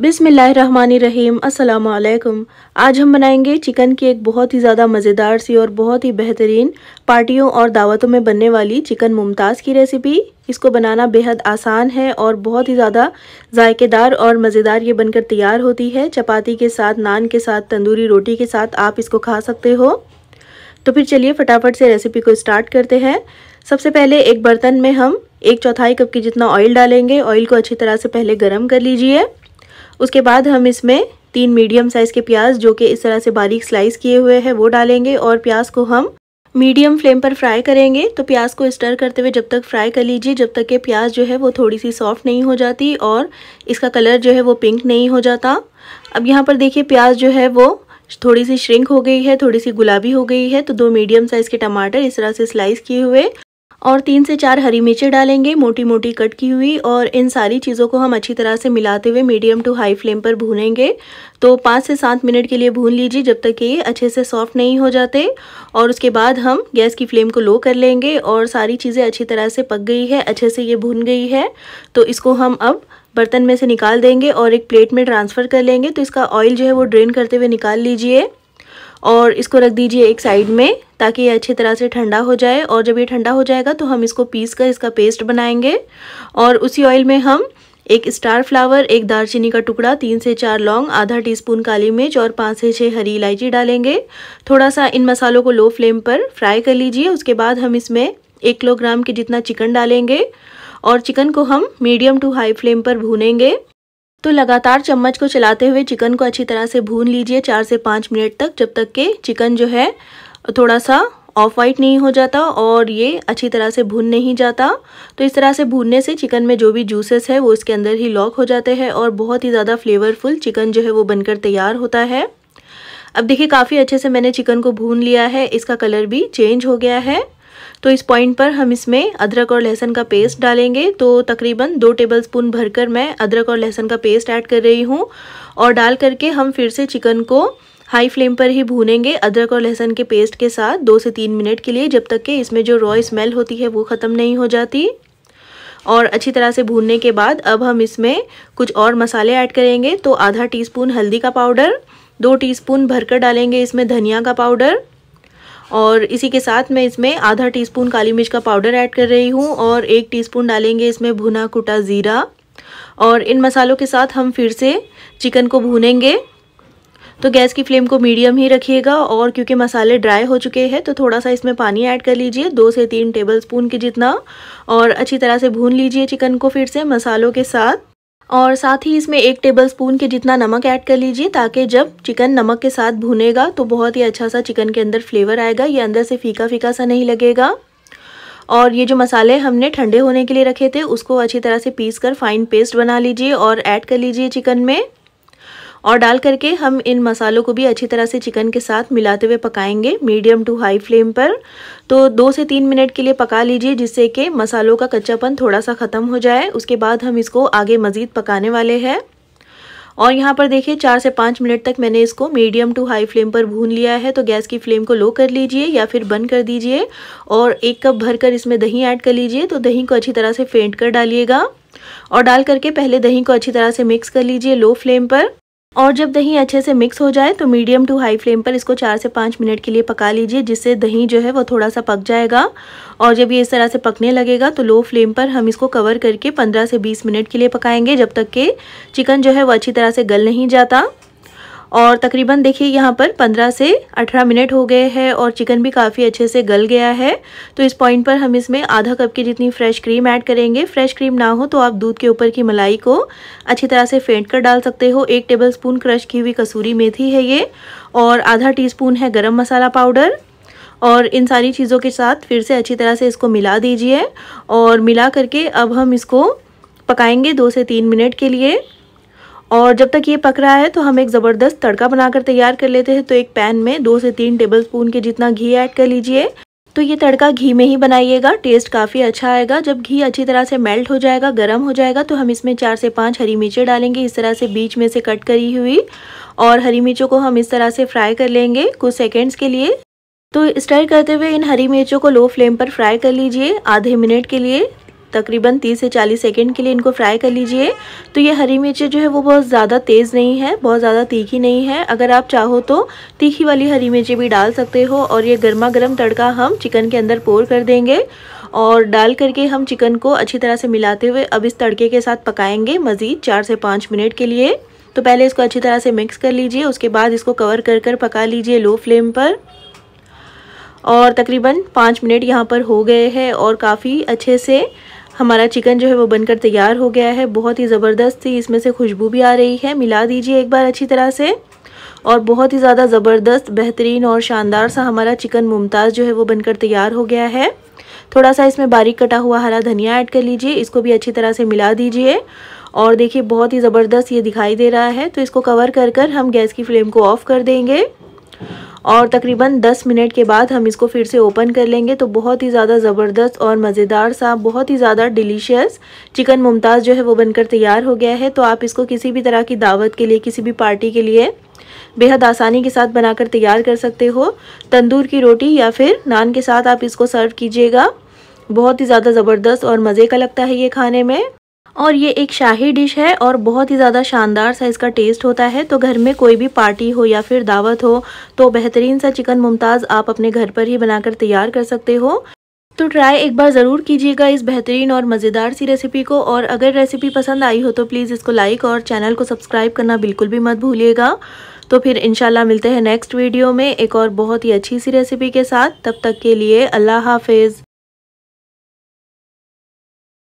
बिसमीम असलकम आज हम बनाएंगे चिकन की एक बहुत ही ज़्यादा मज़ेदार सी और बहुत ही बेहतरीन पार्टियों और दावतों में बनने वाली चिकन मुमताज़ की रेसिपी इसको बनाना बेहद आसान है और बहुत ही ज़्यादा जायकेदार और मज़ेदार ये बनकर तैयार होती है चपाती के साथ नान के साथ तंदूरी रोटी के साथ आप इसको खा सकते हो तो फिर चलिए फटाफट से रेसिपी को स्टार्ट करते हैं सबसे पहले एक बर्तन में हम एक चौथाई कप की जितना ऑयल डालेंगे ऑयल को अच्छी तरह से पहले गर्म कर लीजिए उसके बाद हम इसमें तीन मीडियम साइज़ के प्याज जो कि इस तरह से बारीक स्लाइस किए हुए हैं वो डालेंगे और प्याज को हम मीडियम फ्लेम पर फ्राई करेंगे तो प्याज को स्टर करते हुए जब तक फ्राई कर लीजिए जब तक कि प्याज जो है वो थोड़ी सी सॉफ्ट नहीं हो जाती और इसका कलर जो है वो पिंक नहीं हो जाता अब यहाँ पर देखिए प्याज जो है वो थोड़ी सी श्रिंक हो गई है थोड़ी सी गुलाबी हो गई है तो दो मीडियम साइज़ के टमाटर इस तरह से स्लाइस किए हुए और तीन से चार हरी मिर्चें डालेंगे मोटी मोटी कट की हुई और इन सारी चीज़ों को हम अच्छी तरह से मिलाते हुए मीडियम टू हाई फ्लेम पर भूनेंगे तो पाँच से सात मिनट के लिए भून लीजिए जब तक कि ये अच्छे से सॉफ्ट नहीं हो जाते और उसके बाद हम गैस की फ्लेम को लो कर लेंगे और सारी चीज़ें अच्छी तरह से पक गई है अच्छे से ये भून गई है तो इसको हम अब बर्तन में से निकाल देंगे और एक प्लेट में ट्रांसफ़र कर लेंगे तो इसका ऑयल जो है वो ड्रेन करते हुए निकाल लीजिए और इसको रख दीजिए एक साइड में ताकि ये अच्छी तरह से ठंडा हो जाए और जब ये ठंडा हो जाएगा तो हम इसको पीस कर इसका पेस्ट बनाएंगे और उसी ऑयल में हम एक स्टार फ्लावर एक दालचीनी का टुकड़ा तीन से चार लौंग आधा टीस्पून काली मिर्च और पाँच से छः हरी इलायची डालेंगे थोड़ा सा इन मसालों को लो फ्लेम पर फ्राई कर लीजिए उसके बाद हम इसमें एक किलोग्राम के जितना चिकन डालेंगे और चिकन को हम मीडियम टू हाई फ्लेम पर भूनेंगे तो लगातार चम्मच को चलाते हुए चिकन को अच्छी तरह से भून लीजिए चार से पाँच मिनट तक जब तक के चिकन जो है थोड़ा सा ऑफ वाइट नहीं हो जाता और ये अच्छी तरह से भून नहीं जाता तो इस तरह से भूनने से चिकन में जो भी जूसेस है वो इसके अंदर ही लॉक हो जाते हैं और बहुत ही ज़्यादा फ्लेवरफुल चिकन जो है वो बनकर तैयार होता है अब देखिए काफ़ी अच्छे से मैंने चिकन को भून लिया है इसका कलर भी चेंज हो गया है तो इस पॉइंट पर हम इसमें अदरक और लहसुन का पेस्ट डालेंगे तो तकरीबन दो टेबल स्पून भरकर मैं अदरक और लहसुन का पेस्ट ऐड कर रही हूँ और डाल करके हम फिर से चिकन को हाई फ्लेम पर ही भूनेंगे अदरक और लहसुन के पेस्ट के साथ दो से तीन मिनट के लिए जब तक कि इसमें जो रॉ स्मेल होती है वो ख़त्म नहीं हो जाती और अच्छी तरह से भूनने के बाद अब हम इसमें कुछ और मसाले ऐड करेंगे तो आधा टीस्पून हल्दी का पाउडर दो टीस्पून भरकर डालेंगे इसमें धनिया का पाउडर और इसी के साथ मैं इसमें आधा टीस्पून काली मिर्च का पाउडर ऐड कर रही हूँ और एक टीस्पून डालेंगे इसमें भुना कुटा ज़ीरा और इन मसालों के साथ हम फिर से चिकन को भूनेंगे तो गैस की फ्लेम को मीडियम ही रखिएगा और क्योंकि मसाले ड्राई हो चुके हैं तो थोड़ा सा इसमें पानी ऐड कर लीजिए दो से तीन टेबल स्पून के जितना और अच्छी तरह से भून लीजिए चिकन को फिर से मसालों के साथ और साथ ही इसमें एक टेबल स्पून के जितना नमक ऐड कर लीजिए ताकि जब चिकन नमक के साथ भुनेगा तो बहुत ही अच्छा सा चिकन के अंदर फ्लेवर आएगा ये अंदर से फीका फीका सा नहीं लगेगा और ये जो मसाले हमने ठंडे होने के लिए रखे थे उसको अच्छी तरह से पीस कर फाइन पेस्ट बना लीजिए और ऐड कर लीजिए चिकन में और डाल करके हम इन मसालों को भी अच्छी तरह से चिकन के साथ मिलाते हुए पकाएंगे मीडियम टू हाई फ्लेम पर तो दो से तीन मिनट के लिए पका लीजिए जिससे कि मसालों का कच्चापन थोड़ा सा ख़त्म हो जाए उसके बाद हम इसको आगे मज़ीद पकाने वाले हैं और यहाँ पर देखिए चार से पाँच मिनट तक मैंने इसको मीडियम टू हाई फ्लेम पर भून लिया है तो गैस की फ्लेम को लो कर लीजिए या फिर बंद कर दीजिए और एक कप भर कर इसमें दही ऐड कर लीजिए तो दही को अच्छी तरह से फेंट कर डालिएगा और डाल करके पहले दही को अच्छी तरह से मिक्स कर लीजिए लो फ्लेम पर और जब दही अच्छे से मिक्स हो जाए तो मीडियम टू हाई फ्लेम पर इसको चार से पाँच मिनट के लिए पका लीजिए जिससे दही जो है वो थोड़ा सा पक जाएगा और जब ये इस तरह से पकने लगेगा तो लो फ्लेम पर हम इसको कवर करके पंद्रह से बीस मिनट के लिए पकाएंगे जब तक कि चिकन जो है वो अच्छी तरह से गल नहीं जाता और तकरीबन देखिए यहाँ पर 15 से 18 मिनट हो गए हैं और चिकन भी काफ़ी अच्छे से गल गया है तो इस पॉइंट पर हम इसमें आधा कप की जितनी फ्रेश क्रीम ऐड करेंगे फ्रेश क्रीम ना हो तो आप दूध के ऊपर की मलाई को अच्छी तरह से फेंट कर डाल सकते हो एक टेबल स्पून क्रश की हुई कसूरी मेथी है ये और आधा टी स्पून है गर्म मसाला पाउडर और इन सारी चीज़ों के साथ फिर से अच्छी तरह से इसको मिला दीजिए और मिला करके अब हम इसको पकाएंगे दो से तीन मिनट के लिए और जब तक ये पक रहा है तो हम एक ज़बरदस्त तड़का बनाकर तैयार कर लेते हैं तो एक पैन में दो से तीन टेबल स्पून के जितना घी ऐड कर लीजिए तो ये तड़का घी में ही बनाइएगा टेस्ट काफ़ी अच्छा आएगा जब घी अच्छी तरह से मेल्ट हो जाएगा गर्म हो जाएगा तो हम इसमें चार से पाँच हरी मिर्चें डालेंगे इस तरह से बीच में से कट करी हुई और हरी मिर्चों को हम इस तरह से फ्राई कर लेंगे कुछ सेकेंड्स के लिए तो स्टर करते हुए इन हरी मिर्चों को लो फ्लेम पर फ्राई कर लीजिए आधे मिनट के लिए तकरीबन 30 से 40 सेकेंड के लिए इनको फ्राई कर लीजिए तो ये हरी मिर्चें जो है वो बहुत ज़्यादा तेज़ नहीं है बहुत ज़्यादा तीखी नहीं है अगर आप चाहो तो तीखी वाली हरी मिर्चें भी डाल सकते हो और ये गर्मा गर्म तड़का हम चिकन के अंदर पोर कर देंगे और डाल करके हम चिकन को अच्छी तरह से मिलाते हुए अब इस तड़के के साथ पकाएँगे मज़ीद चार से पाँच मिनट के लिए तो पहले इसको अच्छी तरह से मिक्स कर लीजिए उसके बाद इसको कवर कर कर पका लीजिए लो फ्लेम पर और तकरीबन पाँच मिनट यहाँ पर हो गए हैं और काफ़ी अच्छे से हमारा चिकन जो है वो बनकर तैयार हो गया है बहुत ही ज़बरदस्त थी इसमें से खुशबू भी आ रही है मिला दीजिए एक बार अच्छी तरह से और बहुत ही ज़्यादा ज़बरदस्त बेहतरीन और शानदार सा हमारा चिकन मुमताज़ जो है वो बनकर तैयार हो गया है थोड़ा सा इसमें बारीक कटा हुआ हरा धनिया ऐड कर लीजिए इसको भी अच्छी तरह से मिला दीजिए और देखिए बहुत ही ज़बरदस्त ये दिखाई दे रहा है तो इसको कवर कर कर हम गैस की फ्लेम को ऑफ़ कर देंगे और तकरीबन 10 मिनट के बाद हम इसको फिर से ओपन कर लेंगे तो बहुत ही ज़्यादा ज़बरदस्त और मज़ेदार सा बहुत ही ज़्यादा डिलीशियस चिकन मुमताज़ जो है वो बनकर तैयार हो गया है तो आप इसको किसी भी तरह की दावत के लिए किसी भी पार्टी के लिए बेहद आसानी के साथ बनाकर तैयार कर सकते हो तंदूर की रोटी या फिर नान के साथ आप इसको सर्व कीजिएगा बहुत ही ज़्यादा ज़बरदस्त और मज़े का लगता है ये खाने में और ये एक शाही डिश है और बहुत ही ज़्यादा शानदार सा इसका टेस्ट होता है तो घर में कोई भी पार्टी हो या फिर दावत हो तो बेहतरीन सा चिकन मुमताज़ आप अपने घर पर ही बनाकर तैयार कर सकते हो तो ट्राई एक बार ज़रूर कीजिएगा इस बेहतरीन और मज़ेदार सी रेसिपी को और अगर रेसिपी पसंद आई हो तो प्लीज़ इसको लाइक और चैनल को सब्सक्राइब करना बिल्कुल भी मत भूलिएगा तो फिर इनशाला मिलते हैं नेक्स्ट वीडियो में एक और बहुत ही अच्छी सी रेसिपी के साथ तब तक के लिए अल्लाह हाफिज़